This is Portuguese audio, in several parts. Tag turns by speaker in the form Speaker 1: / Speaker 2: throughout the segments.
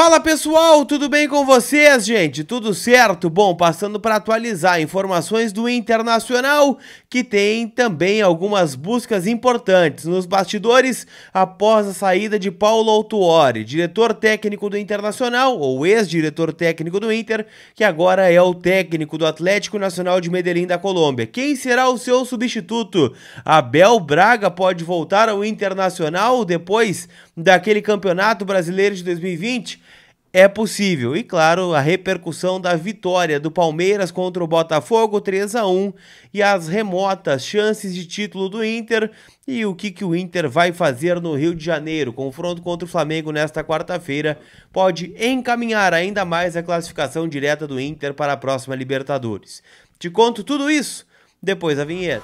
Speaker 1: Fala pessoal, tudo bem com vocês, gente? Tudo certo? Bom, passando para atualizar informações do Internacional, que tem também algumas buscas importantes nos bastidores após a saída de Paulo Autuori, diretor técnico do Internacional, ou ex-diretor técnico do Inter, que agora é o técnico do Atlético Nacional de Medellín da Colômbia. Quem será o seu substituto? Abel Braga pode voltar ao Internacional depois daquele Campeonato Brasileiro de 2020? é possível. E claro, a repercussão da vitória do Palmeiras contra o Botafogo 3 a 1 e as remotas chances de título do Inter e o que, que o Inter vai fazer no Rio de Janeiro. Confronto contra o Flamengo nesta quarta-feira pode encaminhar ainda mais a classificação direta do Inter para a próxima Libertadores. Te conto tudo isso depois da vinheta.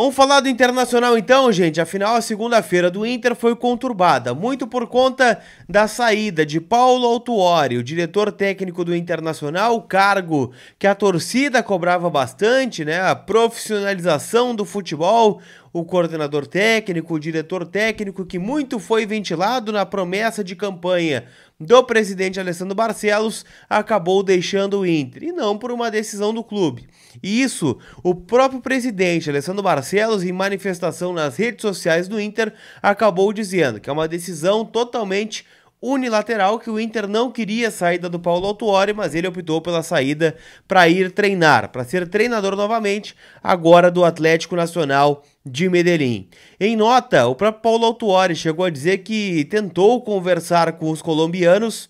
Speaker 1: Vamos falar do Internacional então, gente. Afinal, a segunda-feira do Inter foi conturbada, muito por conta da saída de Paulo Autuori, o diretor técnico do Internacional, cargo que a torcida cobrava bastante, né? A profissionalização do futebol, o coordenador técnico, o diretor técnico que muito foi ventilado na promessa de campanha do presidente Alessandro Barcelos acabou deixando o Inter, e não por uma decisão do clube. E isso, o próprio presidente Alessandro Barcelos, em manifestação nas redes sociais do Inter, acabou dizendo que é uma decisão totalmente unilateral que o Inter não queria a saída do Paulo Autuori, mas ele optou pela saída para ir treinar, para ser treinador novamente, agora do Atlético Nacional de Medellín. Em nota, o próprio Paulo Autuori chegou a dizer que tentou conversar com os colombianos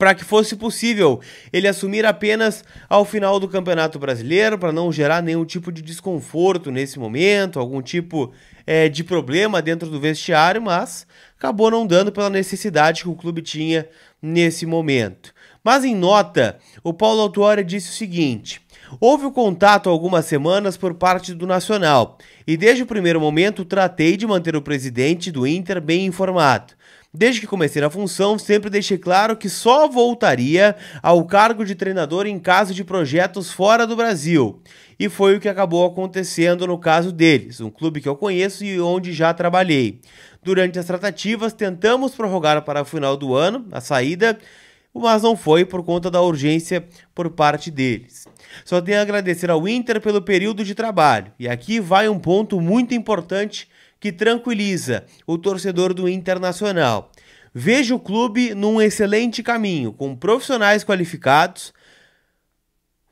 Speaker 1: para que fosse possível ele assumir apenas ao final do Campeonato Brasileiro, para não gerar nenhum tipo de desconforto nesse momento, algum tipo é, de problema dentro do vestiário, mas acabou não dando pela necessidade que o clube tinha nesse momento. Mas em nota, o Paulo Autuori disse o seguinte. Houve o contato há algumas semanas por parte do Nacional e desde o primeiro momento tratei de manter o presidente do Inter bem informado. Desde que comecei na função, sempre deixei claro que só voltaria ao cargo de treinador em caso de projetos fora do Brasil. E foi o que acabou acontecendo no caso deles, um clube que eu conheço e onde já trabalhei. Durante as tratativas, tentamos prorrogar para o final do ano a saída, mas não foi por conta da urgência por parte deles. Só tenho a agradecer ao Inter pelo período de trabalho. E aqui vai um ponto muito importante que tranquiliza o torcedor do Internacional. Vejo o clube num excelente caminho, com profissionais qualificados,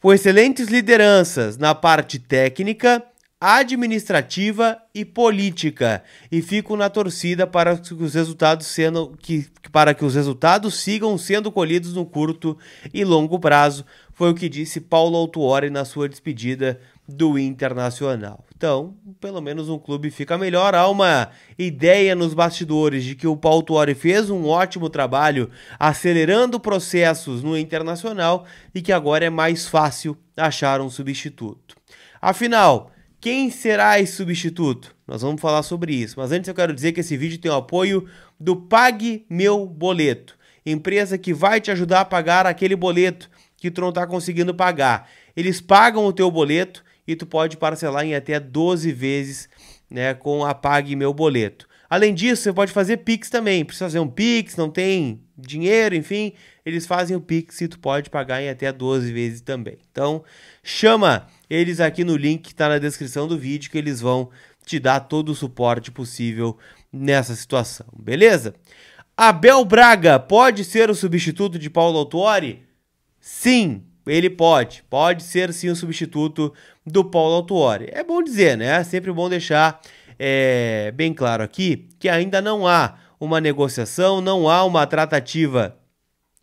Speaker 1: com excelentes lideranças na parte técnica, administrativa e política e fico na torcida para que os resultados sendo que, para que os resultados sigam sendo colhidos no curto e longo prazo, foi o que disse Paulo Autuori na sua despedida do Internacional. Então, pelo menos um clube fica melhor. Há uma ideia nos bastidores de que o Paulo Tuori fez um ótimo trabalho acelerando processos no Internacional e que agora é mais fácil achar um substituto. Afinal, quem será esse substituto? Nós vamos falar sobre isso, mas antes eu quero dizer que esse vídeo tem o apoio do Pague Meu Boleto, empresa que vai te ajudar a pagar aquele boleto que tu não está conseguindo pagar. Eles pagam o teu boleto e tu pode parcelar em até 12 vezes né, com a Pague Meu Boleto. Além disso, você pode fazer Pix também. Precisa fazer um Pix, não tem dinheiro, enfim, eles fazem o Pix e tu pode pagar em até 12 vezes também. Então, chama eles aqui no link que está na descrição do vídeo que eles vão te dar todo o suporte possível nessa situação, beleza? Abel Braga pode ser o substituto de Paulo Autuori? Sim, ele pode, pode ser sim o substituto do Paulo Autuori. É bom dizer, né? É sempre bom deixar é, bem claro aqui que ainda não há uma negociação, não há uma tratativa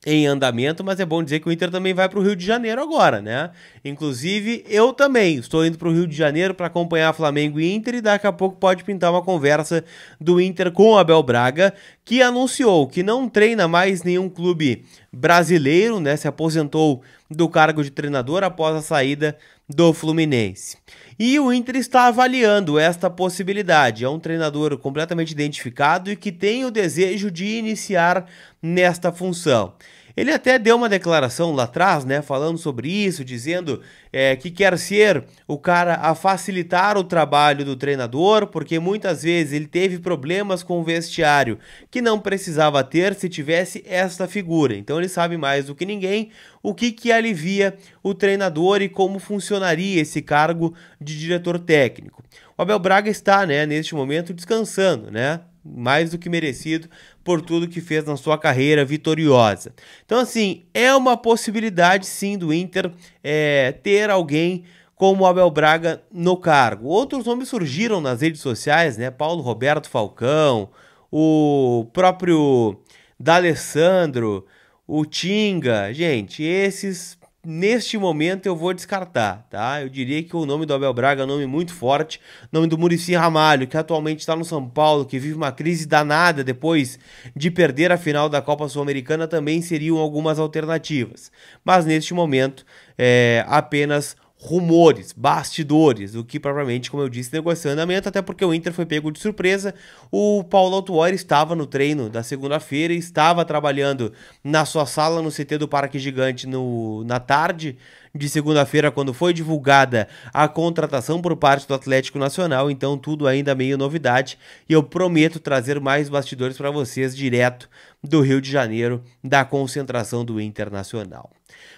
Speaker 1: em andamento, mas é bom dizer que o Inter também vai para o Rio de Janeiro agora, né? Inclusive, eu também estou indo para o Rio de Janeiro para acompanhar Flamengo e Inter e daqui a pouco pode pintar uma conversa do Inter com Abel Braga, que anunciou que não treina mais nenhum clube brasileiro, né? Se aposentou do cargo de treinador após a saída do Fluminense. E o Inter está avaliando esta possibilidade. É um treinador completamente identificado e que tem o desejo de iniciar nesta função. Ele até deu uma declaração lá atrás, né, falando sobre isso, dizendo é, que quer ser o cara a facilitar o trabalho do treinador, porque muitas vezes ele teve problemas com o vestiário que não precisava ter se tivesse esta figura. Então ele sabe mais do que ninguém o que, que alivia o treinador e como funcionaria esse cargo de diretor técnico. O Abel Braga está, né, neste momento descansando, né? mais do que merecido por tudo que fez na sua carreira vitoriosa. Então, assim, é uma possibilidade sim do Inter é, ter alguém como Abel Braga no cargo. Outros nomes surgiram nas redes sociais, né? Paulo Roberto Falcão, o próprio D'Alessandro, o Tinga. Gente, esses neste momento eu vou descartar, tá? Eu diria que o nome do Abel Braga é um nome muito forte, nome do Murici Ramalho, que atualmente está no São Paulo, que vive uma crise danada depois de perder a final da Copa Sul-Americana, também seriam algumas alternativas. Mas neste momento, é apenas rumores, bastidores, o que propriamente, como eu disse, negociando andamento, até porque o Inter foi pego de surpresa. O Paulo Autuori estava no treino da segunda-feira, estava trabalhando na sua sala no CT do Parque Gigante no, na tarde de segunda-feira, quando foi divulgada a contratação por parte do Atlético Nacional, então tudo ainda meio novidade, e eu prometo trazer mais bastidores para vocês direto do Rio de Janeiro, da concentração do Internacional.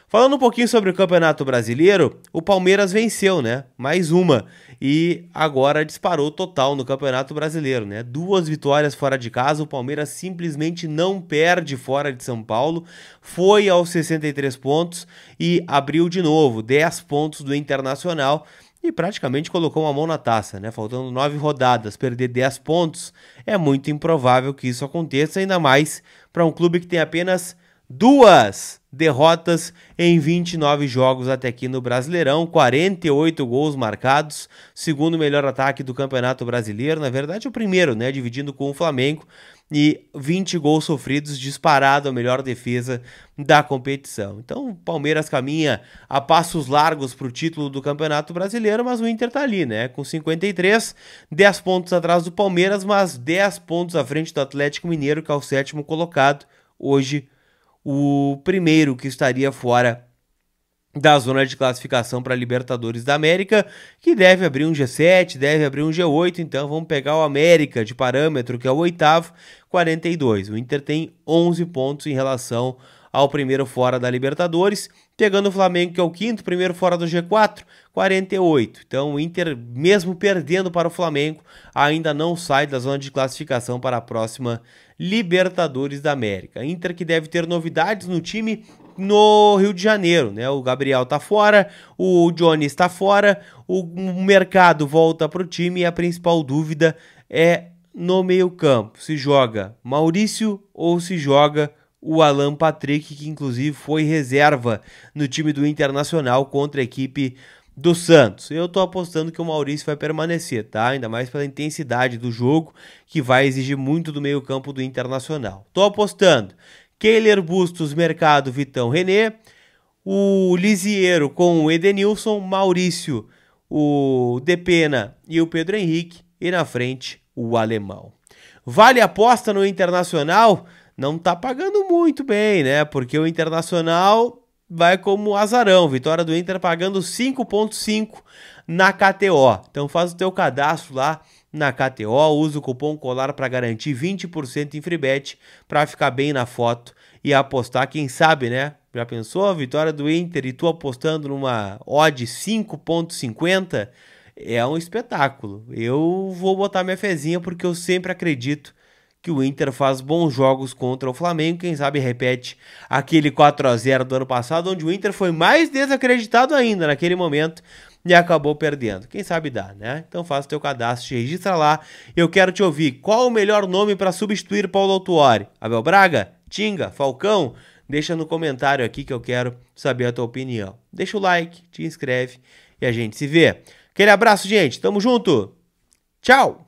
Speaker 1: Falando um pouquinho sobre o Campeonato Brasileiro, o Palmeiras venceu, né? Mais uma. E agora disparou total no Campeonato Brasileiro, né? Duas vitórias fora de casa, o Palmeiras simplesmente não perde fora de São Paulo. Foi aos 63 pontos e abriu de novo, 10 pontos do Internacional e praticamente colocou uma mão na taça, né? Faltando nove rodadas, perder 10 pontos é muito improvável que isso aconteça, ainda mais para um clube que tem apenas duas derrotas em 29 jogos até aqui no Brasileirão, 48 gols marcados, segundo melhor ataque do Campeonato Brasileiro, na verdade o primeiro, né, dividindo com o Flamengo, e 20 gols sofridos, disparado a melhor defesa da competição. Então o Palmeiras caminha a passos largos para o título do Campeonato Brasileiro, mas o Inter está ali, né? Com 53, 10 pontos atrás do Palmeiras, mas 10 pontos à frente do Atlético Mineiro, que é o sétimo colocado hoje o primeiro que estaria fora da zona de classificação para Libertadores da América, que deve abrir um G7, deve abrir um G8, então vamos pegar o América de parâmetro, que é o oitavo, 42. O Inter tem 11 pontos em relação ao primeiro fora da Libertadores, pegando o Flamengo, que é o quinto, primeiro fora do G4, 48. Então o Inter, mesmo perdendo para o Flamengo, ainda não sai da zona de classificação para a próxima Libertadores da América. Inter que deve ter novidades no time no Rio de Janeiro, né? O Gabriel tá fora, o Johnny está fora, o mercado volta para o time e a principal dúvida é no meio-campo. Se joga Maurício ou se joga o Alan Patrick, que inclusive foi reserva no time do Internacional contra a equipe do Santos. Eu tô apostando que o Maurício vai permanecer, tá? Ainda mais pela intensidade do jogo, que vai exigir muito do meio-campo do Internacional. Tô apostando. Keiler Bustos, Mercado, Vitão René, o Lisiero com o Edenilson, Maurício, o Depena e o Pedro Henrique, e na frente o Alemão. Vale aposta no Internacional? não tá pagando muito bem, né? Porque o Internacional vai como azarão. Vitória do Inter pagando 5.5 na KTO. Então faz o teu cadastro lá na KTO, usa o cupom COLAR para garantir 20% em freebet para ficar bem na foto e apostar, quem sabe, né? Já pensou a vitória do Inter e tu apostando numa odd 5.50? É um espetáculo. Eu vou botar minha fezinha porque eu sempre acredito que o Inter faz bons jogos contra o Flamengo, quem sabe repete aquele 4 a 0 do ano passado, onde o Inter foi mais desacreditado ainda naquele momento e acabou perdendo. Quem sabe dá, né? Então faz o teu cadastro, te registra lá. Eu quero te ouvir. Qual o melhor nome para substituir Paulo Autuori? Abel Braga? Tinga? Falcão? Deixa no comentário aqui que eu quero saber a tua opinião. Deixa o like, te inscreve e a gente se vê. Aquele abraço, gente. Tamo junto. Tchau.